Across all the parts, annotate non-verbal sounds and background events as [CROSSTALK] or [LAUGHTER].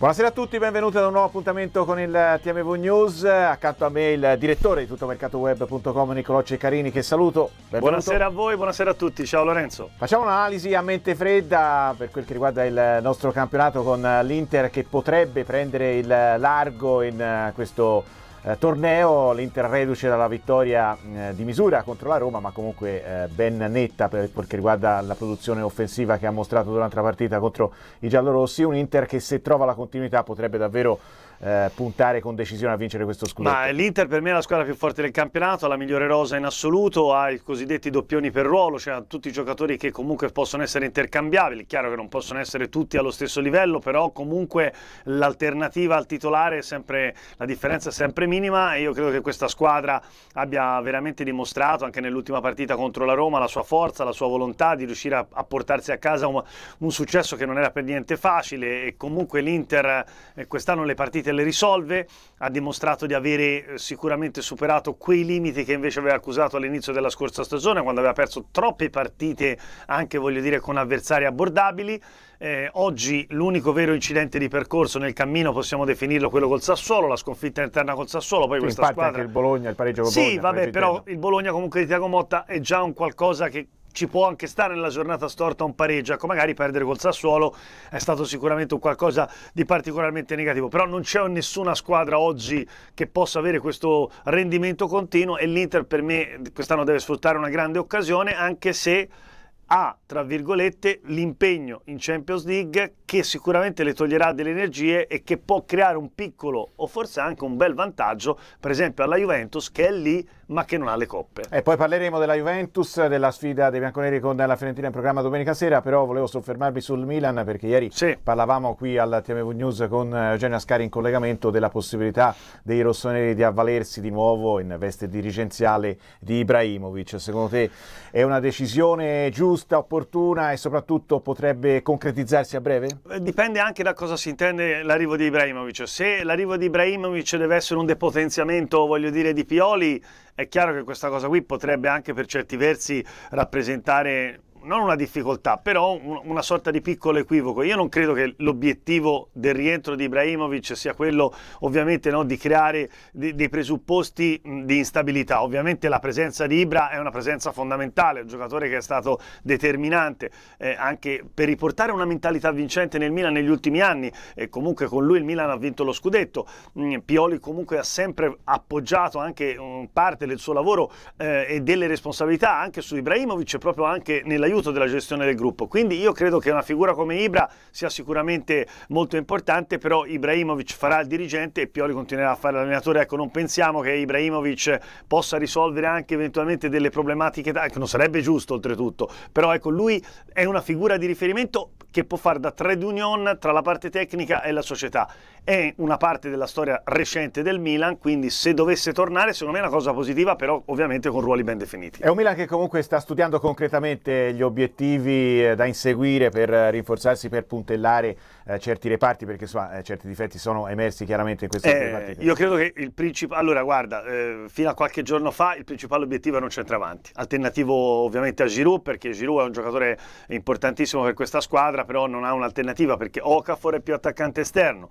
Buonasera a tutti, benvenuti ad un nuovo appuntamento con il TMV News. Accanto a me il direttore di tuttomercatoweb.com Nicolò Ceccarini che saluto. Benvenuto. Buonasera a voi, buonasera a tutti, ciao Lorenzo. Facciamo un'analisi a mente fredda per quel che riguarda il nostro campionato con l'Inter che potrebbe prendere il largo in eh, questo eh, torneo. L'Inter reduce dalla vittoria eh, di misura contro la Roma, ma comunque eh, ben netta per quel che riguarda la produzione offensiva che ha mostrato durante la partita contro i giallorossi. Un Inter che se trova la continuità potrebbe davvero eh, puntare con decisione a vincere questo scudetto. Ma l'Inter per me è la squadra più forte del campionato, ha la migliore rosa in assoluto, ha i cosiddetti doppioni per ruolo, cioè tutti i giocatori che comunque possono essere intercambiabili, chiaro che non possono essere tutti allo stesso livello, però comunque l'alternativa al titolare è sempre la differenza è sempre minima e io credo che questa squadra abbia veramente dimostrato anche nell'ultima partita contro la Roma la sua forza, la sua volontà di riuscire a, a portarsi a casa un, un successo che non era per niente facile e comunque l'Inter eh, quest'anno le partite sicuramente le risolve, ha dimostrato di avere eh, sicuramente superato quei limiti che invece aveva accusato all'inizio della scorsa stagione, quando aveva perso troppe partite, anche voglio dire con avversari abbordabili. Eh, oggi l'unico vero incidente di percorso nel cammino possiamo definirlo quello col Sassuolo, la sconfitta interna col Sassuolo, poi sì, questa squadra... il Bologna, il pareggio con Bologna. Sì, vabbè, però interno. il Bologna comunque di Tiago Motta è già un qualcosa che ci può anche stare nella giornata storta un pareggio, ecco magari perdere col Sassuolo è stato sicuramente qualcosa di particolarmente negativo, però non c'è nessuna squadra oggi che possa avere questo rendimento continuo e l'Inter per me quest'anno deve sfruttare una grande occasione anche se ha, tra virgolette, l'impegno in Champions League che sicuramente le toglierà delle energie e che può creare un piccolo o forse anche un bel vantaggio, per esempio alla Juventus che è lì ma che non ha le coppe. E poi parleremo della Juventus, della sfida dei bianconeri con la Fiorentina in programma domenica sera, però volevo soffermarmi sul Milan perché ieri sì. parlavamo qui al TMV News con eh, Eugenio Ascari in collegamento della possibilità dei rossoneri di avvalersi di nuovo in veste dirigenziale di Ibrahimovic. Secondo te è una decisione giusta, opportuna e soprattutto potrebbe concretizzarsi a breve? Eh, dipende anche da cosa si intende l'arrivo di Ibrahimovic. Se l'arrivo di Ibrahimovic deve essere un depotenziamento, voglio dire, di Pioli, è chiaro che questa cosa qui potrebbe anche per certi versi rappresentare non una difficoltà, però una sorta di piccolo equivoco. Io non credo che l'obiettivo del rientro di Ibrahimovic sia quello ovviamente no, di creare dei presupposti di instabilità. Ovviamente la presenza di Ibra è una presenza fondamentale, un giocatore che è stato determinante eh, anche per riportare una mentalità vincente nel Milan negli ultimi anni e comunque con lui il Milan ha vinto lo scudetto. Pioli comunque ha sempre appoggiato anche parte del suo lavoro eh, e delle responsabilità anche su Ibrahimovic proprio anche nella l'aiuto della gestione del gruppo. Quindi io credo che una figura come Ibra sia sicuramente molto importante, però Ibrahimovic farà il dirigente e Pioli continuerà a fare l'allenatore. Ecco, non pensiamo che Ibrahimovic possa risolvere anche eventualmente delle problematiche, ecco, non sarebbe giusto oltretutto, però ecco, lui è una figura di riferimento che può fare da trade union tra la parte tecnica e la società è una parte della storia recente del Milan, quindi se dovesse tornare secondo me è una cosa positiva, però ovviamente con ruoli ben definiti. È un Milan che comunque sta studiando concretamente gli obiettivi eh, da inseguire per eh, rinforzarsi, per puntellare eh, certi reparti, perché insomma, certi difetti sono emersi chiaramente in queste eh, partite. Io credo che il principale, allora guarda, eh, fino a qualche giorno fa il principale obiettivo era un centravanti, alternativo ovviamente a Giroud, perché Giroud è un giocatore importantissimo per questa squadra, però non ha un'alternativa perché Okafor è più attaccante esterno.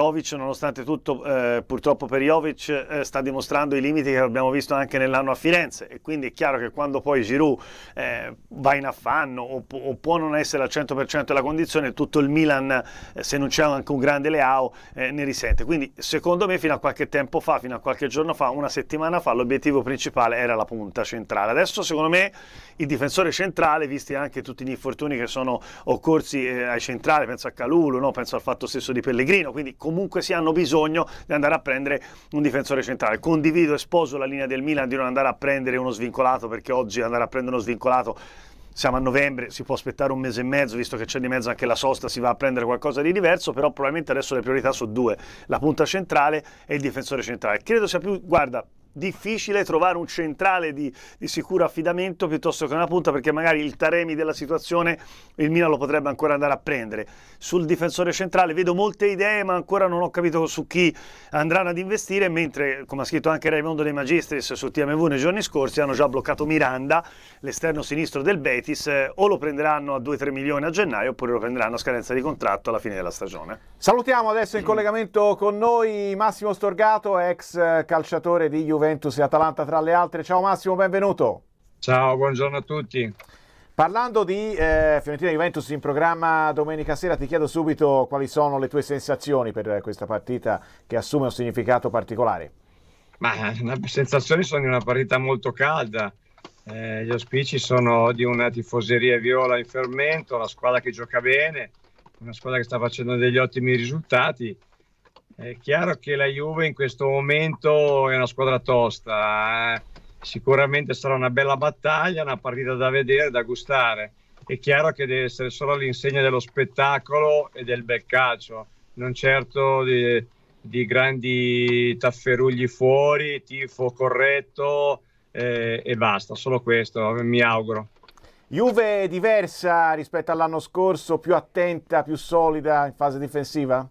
Jovic, nonostante tutto eh, purtroppo per Jovic eh, sta dimostrando i limiti che abbiamo visto anche nell'anno a Firenze e quindi è chiaro che quando poi Giroud eh, va in affanno o, o, può non essere al 100% della condizione, tutto il Milan, eh, se non c'è anche un grande Leao, eh, ne risente. Quindi secondo me fino a qualche tempo fa, fino a qualche giorno fa, una settimana fa, l'obiettivo principale era la punta centrale. Adesso secondo me il difensore centrale, visti anche tutti gli infortuni che sono occorsi eh, ai centrali, penso a Calulu, no? penso al fatto stesso di Pellegrino, quindi comunque si hanno bisogno di andare a prendere un difensore centrale. Condivido e sposo la linea del Milan di non andare a prendere uno svincolato perché oggi andare a prendere uno svincolato siamo a novembre, si può aspettare un mese e mezzo, visto che c'è di mezzo anche la sosta, si va a prendere qualcosa di diverso, però probabilmente adesso le priorità sono due, la punta centrale e il difensore centrale. Credo sia più, guarda, difficile trovare un centrale di, di, sicuro affidamento piuttosto che una punta perché magari il Taremi della situazione il Milan lo potrebbe ancora andare a prendere sul difensore centrale vedo molte idee ma ancora non ho capito su chi andranno ad investire mentre come ha scritto anche Raimondo De Magistris su TMV nei giorni scorsi hanno già bloccato Miranda l'esterno sinistro del Betis o lo prenderanno a 2-3 milioni a gennaio oppure lo prenderanno a scadenza di contratto alla fine della stagione salutiamo adesso in collegamento con noi Massimo Storgato ex calciatore di Juventus Juventus e Atalanta tra le altre. Ciao Massimo, benvenuto. Ciao, buongiorno a tutti. Parlando di eh, Fiorentina Juventus in programma domenica sera, ti chiedo subito quali sono le tue sensazioni per questa partita che assume un significato particolare. Ma le sensazioni sono di una partita molto calda. Eh, gli auspici sono di una tifoseria viola in fermento, la squadra che gioca bene, una squadra che sta facendo degli ottimi risultati è chiaro che la Juve in questo momento è una squadra tosta. Eh? Sicuramente sarà una bella battaglia, una partita da vedere, da gustare. È chiaro che deve essere solo l'insegna dello spettacolo e del bel calcio, non certo di, di grandi tafferugli fuori, tifo corretto eh, e basta. Solo questo, mi auguro. Juve diversa rispetto all'anno scorso, più attenta, più solida in fase difensiva?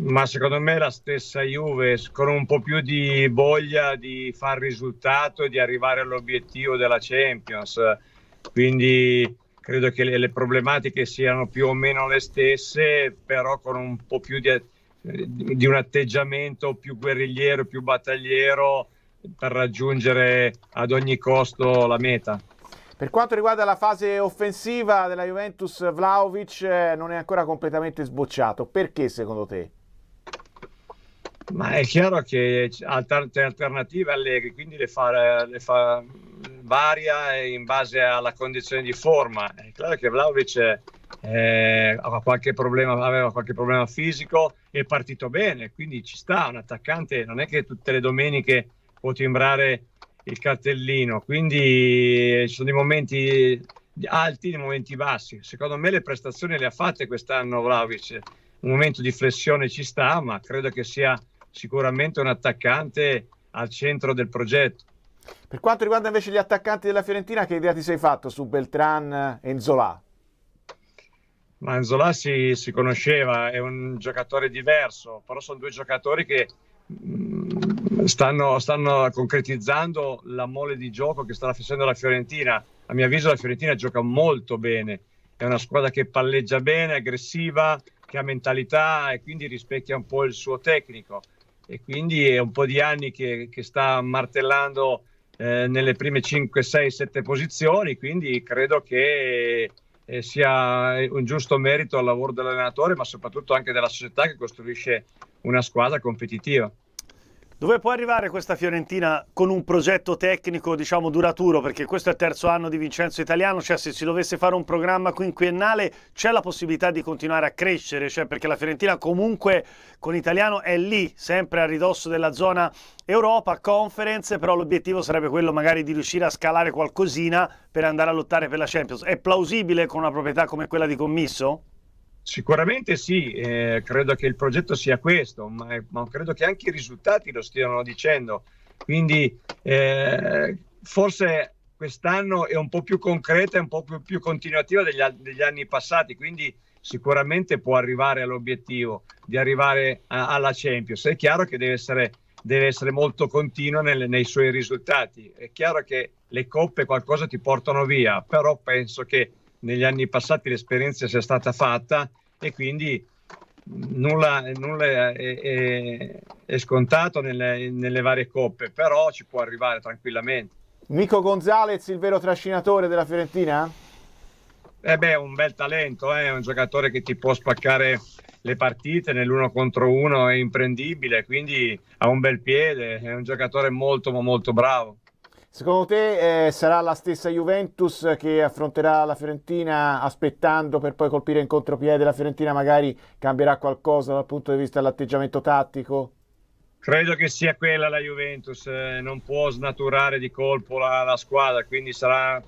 Ma secondo me la stessa Juve, con un po' più di voglia di far risultato e di arrivare all'obiettivo della Champions. Quindi credo che le, problematiche siano più o meno le stesse, però con un po' più di, eh, di un atteggiamento più guerrigliero, più battagliero per raggiungere ad ogni costo la meta. Per quanto riguarda la fase offensiva della Juventus, Vlaovic eh, non è ancora completamente sbocciato. Perché secondo te? Ma è chiaro che ha tante alternative Allegri, quindi le fa, le fa varia in base alla condizione di forma. È chiaro che Vlaovic eh, aveva, qualche problema, aveva qualche problema fisico, è partito bene, quindi ci sta un attaccante, non è che tutte le domeniche può timbrare il cartellino, quindi eh, ci sono dei momenti alti, dei momenti bassi. Secondo me le prestazioni le ha fatte quest'anno Vlaovic, un momento di flessione ci sta, ma credo che sia sicuramente un attaccante al centro del progetto. Per quanto riguarda invece gli attaccanti della Fiorentina, che idea ti sei fatto su Beltran e Nzola? Ma Nzola si, si conosceva, è un giocatore diverso, però sono due giocatori che mm, stanno, stanno, concretizzando la mole di gioco che sta facendo la Fiorentina. A mio avviso la Fiorentina gioca molto bene, è una squadra che palleggia bene, aggressiva, che ha mentalità e quindi rispecchia un po' il suo tecnico e quindi è un po' di anni che, che sta martellando eh, nelle prime 5, 6, 7 posizioni, quindi credo che eh, sia un giusto merito al lavoro dell'allenatore, ma soprattutto anche della società che costruisce una squadra competitiva. Dove può arrivare questa Fiorentina con un progetto tecnico, diciamo, duraturo? Perché questo è il terzo anno di Vincenzo Italiano, cioè se si dovesse fare un programma quinquennale c'è la possibilità di continuare a crescere, cioè perché la Fiorentina comunque con Italiano è lì, sempre a ridosso della zona Europa, Conference, però l'obiettivo sarebbe quello magari di riuscire a scalare qualcosina per andare a lottare per la Champions. È plausibile con una proprietà come quella di Commisso? Sicuramente sì, eh, credo che il progetto sia questo, ma, eh, ma, credo che anche i risultati lo stiano dicendo. Quindi eh, forse quest'anno è un po' più concreta e un po' più, più continuativa degli, degli, anni passati, quindi sicuramente può arrivare all'obiettivo di arrivare a, alla Champions. È chiaro che deve essere, deve essere molto continuo nel, nei suoi risultati. È chiaro che le coppe qualcosa ti portano via, però penso che negli anni passati l'esperienza sia stata fatta e quindi nulla, nulla è, è, è, scontato nelle, nelle varie coppe, però ci può arrivare tranquillamente. Nico Gonzalez, il vero trascinatore della Fiorentina? Eh beh, un bel talento, eh, è eh? un giocatore che ti può spaccare le partite nell'uno contro uno, è imprendibile, quindi ha un bel piede, è un giocatore molto molto bravo. Secondo te eh, sarà la stessa Juventus che affronterà la Fiorentina aspettando per poi colpire in contropiede la Fiorentina? Magari cambierà qualcosa dal punto di vista dell'atteggiamento tattico? Credo che sia quella la Juventus, eh, non può snaturare di colpo la, la squadra, quindi sarà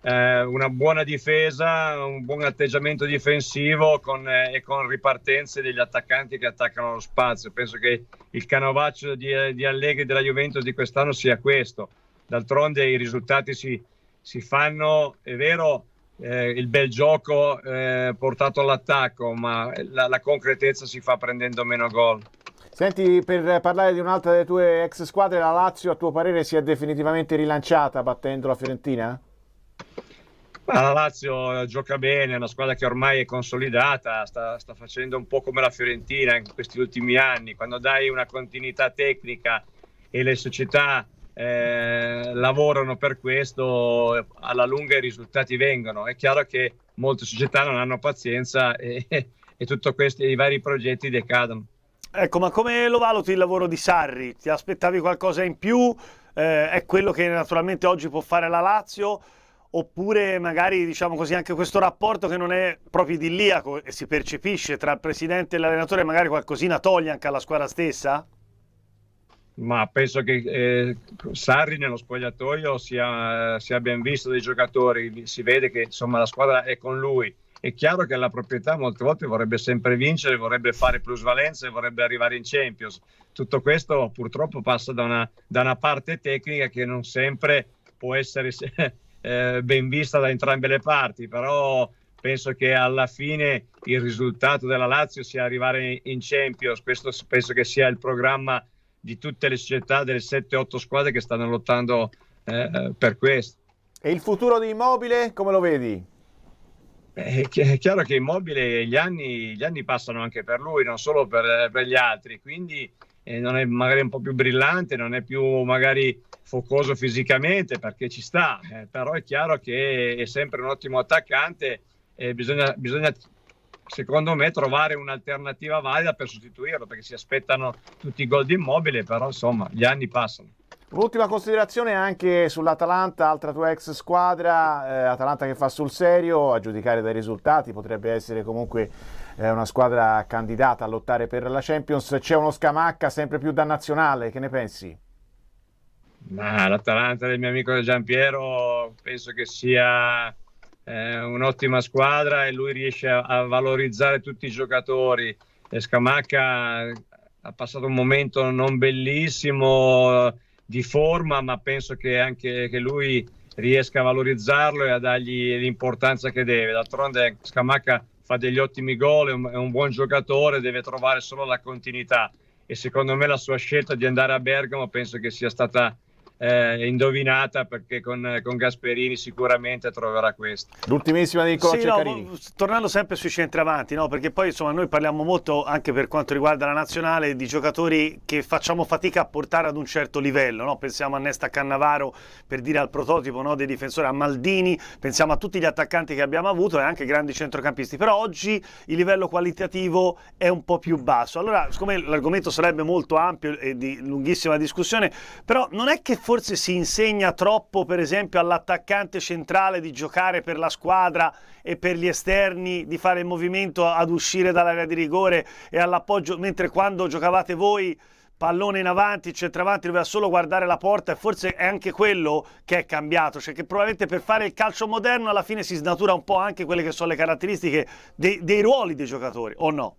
eh, una buona difesa, un buon atteggiamento difensivo con, eh, e con ripartenze degli attaccanti che attaccano lo spazio. Penso che il canovaccio di, eh, di Allegri della Juventus di quest'anno sia questo d'altronde i risultati si, si, fanno, è vero, eh, il bel gioco eh, portato all'attacco, ma la, la concretezza si fa prendendo meno gol. Senti, per parlare di un'altra delle tue ex squadre, la Lazio a tuo parere si è definitivamente rilanciata battendo la Fiorentina? Ma la Lazio eh, gioca bene, è una squadra che ormai è consolidata, sta, sta, facendo un po' come la Fiorentina in questi ultimi anni, quando dai una continuità tecnica e le società eh, lavorano per questo, alla lunga i risultati vengono. È chiaro che molte società non hanno pazienza e, [LAUGHS] e tutti i vari progetti decadono. Ecco, ma come lo valuti il lavoro di Sarri? Ti aspettavi qualcosa in più? Eh, è quello che naturalmente oggi può fare la Lazio? Oppure magari diciamo così anche questo rapporto che non è proprio idilliaco e si percepisce tra il presidente e l'allenatore magari qualcosina toglie anche alla squadra stessa? ma penso che eh, Sarri nello spogliatoio sia, sia, ben visto dai giocatori, si vede che insomma, la squadra è con lui. È chiaro che la proprietà molte volte vorrebbe sempre vincere, vorrebbe fare plusvalenza e vorrebbe arrivare in Champions. Tutto questo purtroppo passa da una, da una parte tecnica che non sempre può essere [LAUGHS] eh, ben vista da entrambe le parti, però penso che alla fine il risultato della Lazio sia arrivare in Champions, questo penso che sia il programma di tutte le società, delle 7-8 squadre che stanno lottando eh, per questo. E il futuro di Immobile, come lo vedi? Eh, è chiaro che Immobile gli anni, gli anni, passano anche per lui, non solo per, per gli altri, quindi eh, non è magari un po' più brillante, non è più magari focoso fisicamente perché ci sta, eh, però è chiaro che è sempre un ottimo attaccante e bisogna, bisogna secondo me trovare un'alternativa valida per sostituirlo perché si aspettano tutti i gol di immobile però insomma gli anni passano Ultima considerazione anche sull'Atalanta, altra tua ex squadra, eh, Atalanta che fa sul serio, a giudicare dai risultati potrebbe essere comunque eh, una squadra candidata a lottare per la Champions, c'è uno scamacca sempre più da nazionale, che ne pensi? Ma l'Atalanta del mio amico Giampiero penso che sia eh, un'ottima squadra e lui riesce a, a valorizzare tutti i giocatori. E Scamacca ha passato un momento non bellissimo di forma, ma penso che anche che lui riesca a valorizzarlo e a dargli l'importanza che deve. D'altronde Scamacca fa degli ottimi gol, è un, è un buon giocatore, deve trovare solo la continuità e secondo me la sua scelta di andare a Bergamo penso che sia stata eh, indovinata perché con, con, Gasperini sicuramente troverà questo. L'ultimissima di Coach sì, no, Tornando sempre sui centravanti, no? perché poi insomma noi parliamo molto anche per quanto riguarda la nazionale di giocatori che facciamo fatica a portare ad un certo livello, no? pensiamo a Nesta Cannavaro per dire al prototipo no? dei difensori, a Maldini, pensiamo a tutti gli attaccanti che abbiamo avuto e anche grandi centrocampisti, però oggi il livello qualitativo è un po' più basso. Allora, siccome l'argomento sarebbe molto ampio e di lunghissima discussione, però non è che forse forse si insegna troppo, per esempio, all'attaccante centrale di giocare per la squadra e per gli esterni di fare il movimento ad uscire dall'area di rigore e all'appoggio, mentre quando giocavate voi pallone in avanti, centravanti, doveva solo guardare la porta e forse è anche quello che è cambiato, cioè che probabilmente per fare il calcio moderno alla fine si snatura un po' anche quelle che sono le caratteristiche dei, dei ruoli dei giocatori, o no?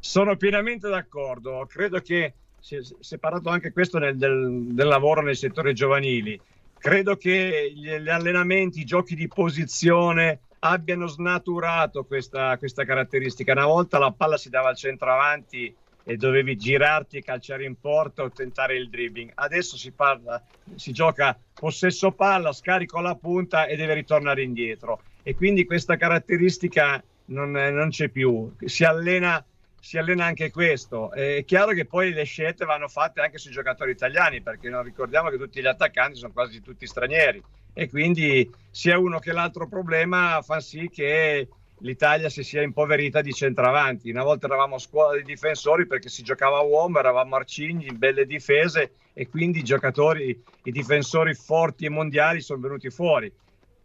Sono pienamente d'accordo, credo che si è, si parlato anche questo nel, del, del, lavoro nel settore giovanili. Credo che gli, gli allenamenti, i giochi di posizione abbiano snaturato questa, questa, caratteristica. Una volta la palla si dava al centro avanti e dovevi girarti, calciare in porta o tentare il dribbling. Adesso si, parla, si gioca possesso palla, scarico la punta e deve ritornare indietro. E quindi questa caratteristica non, non c'è più. Si allena si allena anche questo. Eh, è chiaro che poi le scelte vanno fatte anche sui giocatori italiani, perché non ricordiamo che tutti gli attaccanti sono quasi tutti stranieri e quindi sia uno che l'altro problema fa sì che l'Italia si sia impoverita di centravanti. Una volta eravamo a scuola di difensori perché si giocava a uomo, eravamo arcigni, in belle difese e quindi i giocatori, i difensori forti e mondiali sono venuti fuori.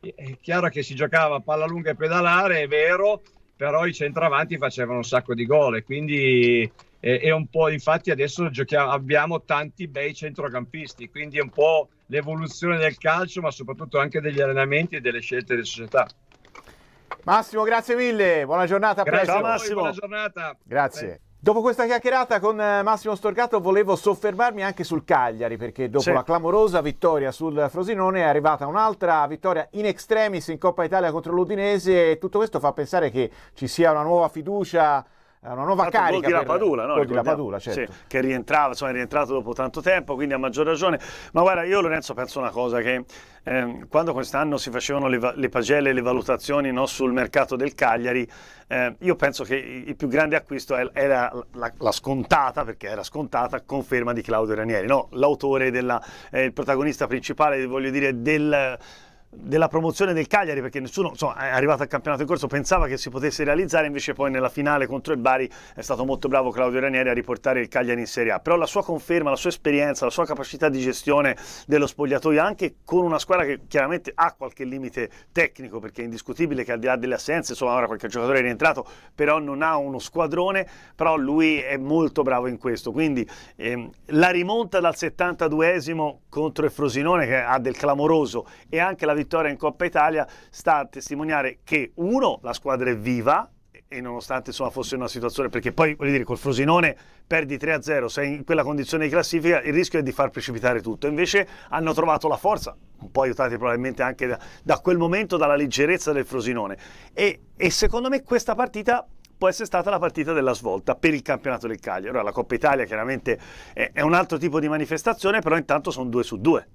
È chiaro che si giocava a palla lunga e pedalare, è vero, però i centravanti facevano un sacco di gol e quindi è, è un po' infatti adesso giochiamo, abbiamo tanti bei centrocampisti quindi è un po' l'evoluzione del calcio ma soprattutto anche degli allenamenti e delle scelte delle società Massimo grazie mille buona giornata a presto. Ciao, Massimo. buona giornata grazie Beh. Dopo questa chiacchierata con eh, Massimo Storgato volevo soffermarmi anche sul Cagliari perché dopo sì. la clamorosa vittoria sul Frosinone è arrivata un'altra vittoria in extremis in Coppa Italia contro l'Udinese e tutto questo fa pensare che ci sia una nuova fiducia una nuova carica. Gol di per... Padula, no? Gol di Padula, certo. Sì, che rientrava, insomma, è rientrato dopo tanto tempo, quindi ha maggior ragione. Ma guarda, io Lorenzo penso una cosa, che eh, quando quest'anno si facevano le, le pagelle e le valutazioni no, sul mercato del Cagliari, eh, io penso che il più grande acquisto era la, la, scontata, perché era scontata, conferma di Claudio Ranieri, no? l'autore, eh, il protagonista principale, voglio dire, del della promozione del Cagliari perché nessuno insomma, è arrivato al campionato in corso pensava che si potesse realizzare invece poi nella finale contro il Bari è stato molto bravo Claudio Ranieri a riportare il Cagliari in Serie A però la sua conferma, la sua esperienza, la sua capacità di gestione dello spogliatoio anche con una squadra che chiaramente ha qualche limite tecnico perché è indiscutibile che al di là delle assenze insomma ora qualche giocatore è rientrato però non ha uno squadrone però lui è molto bravo in questo quindi ehm, la rimonta dal 72esimo contro il Frosinone che ha del clamoroso e anche la vittoria in Coppa Italia sta a testimoniare che uno, la squadra è viva, e nonostante insomma, fosse una situazione perché poi voglio dire col Frosinone perdi 3-0 sei in quella condizione di classifica il rischio è di far precipitare tutto invece hanno trovato la forza un po' aiutati probabilmente anche da, da quel momento dalla leggerezza del Frosinone e, e secondo me questa partita può essere stata la partita della svolta per il campionato del Cagliari ora la Coppa Italia chiaramente è, è un altro tipo di manifestazione però intanto sono due su due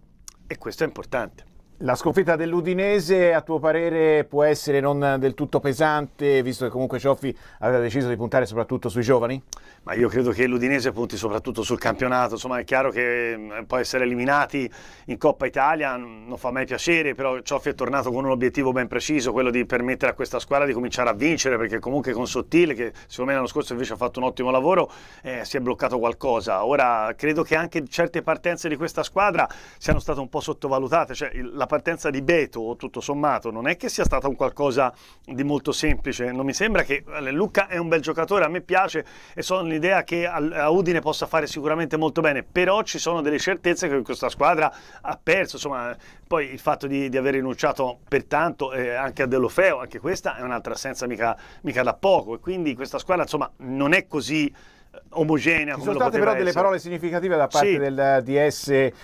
e questo è importante la sconfitta dell'Udinese a tuo parere può essere non del tutto pesante, visto che comunque Cioffi aveva deciso di puntare soprattutto sui giovani? Ma io credo che l'Udinese punti soprattutto sul campionato, insomma è chiaro che eh, può essere eliminati in Coppa Italia non fa mai piacere, però Cioffi è tornato con un obiettivo ben preciso, quello di permettere a questa squadra di cominciare a vincere, perché comunque con Sottile, che secondo me l'anno scorso invece ha fatto un ottimo lavoro, eh, si è bloccato qualcosa. Ora credo che anche certe partenze di questa squadra siano state un po' sottovalutate, cioè la partenza di Beto, tutto sommato, non è che sia stata un qualcosa di molto semplice. Non mi sembra che eh, Luca è un bel giocatore, a me piace e sono l'idea che a Udine possa fare sicuramente molto bene, però ci sono delle certezze che questa squadra ha perso. Insomma, poi il fatto di, di aver rinunciato pertanto eh, anche a Deulofeo, anche questa è un'altra assenza mica, mica da poco. E quindi questa squadra, insomma, non è così omogenea. Ci sono state però essere. delle parole significative da parte sì. del eh, DS eh,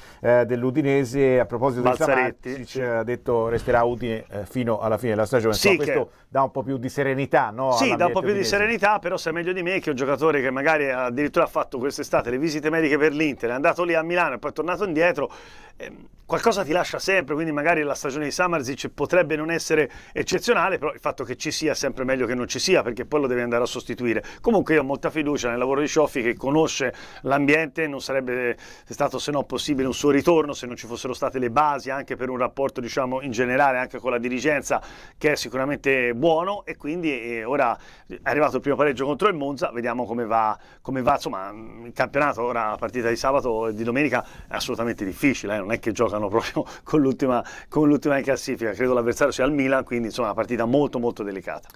dell'Udinese a proposito di Balzaretti, Samartic, sì. Eh, ha detto resterà Udine eh, fino alla fine della stagione. Sì, so, questo dà un po' più di serenità, no? Sì, dà un po' più di serenità, però sai meglio di me che un giocatore che magari addirittura ha fatto quest'estate le visite mediche per l'Inter, è andato lì a Milano e poi è tornato indietro, ehm, qualcosa ti lascia sempre, quindi magari la stagione di Samarzic potrebbe non essere eccezionale, però il fatto che ci sia è sempre meglio che non ci sia, perché poi lo devi andare a sostituire. Comunque io ho molta fiducia nel lavoro di Scioffi che conosce l'ambiente, non sarebbe stato se no possibile un suo ritorno se non ci fossero state le basi anche per un rapporto diciamo in generale anche con la dirigenza che è sicuramente buono buono e quindi eh, ora è arrivato il primo pareggio contro il Monza, vediamo come va, come va insomma, il campionato, ora la partita di sabato e di domenica è assolutamente difficile, eh, non è che giocano [LAUGHS] proprio con l'ultima, in classifica, credo l'avversario sia il Milan, quindi insomma una partita molto molto delicata.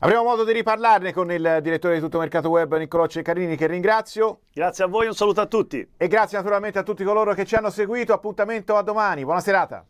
Avremo modo di riparlarne con il direttore di Tutto Mercato Web Niccolò Ceccarini che ringrazio. Grazie a voi, un saluto a tutti. E grazie naturalmente a tutti coloro che ci hanno seguito, appuntamento a domani, buona serata.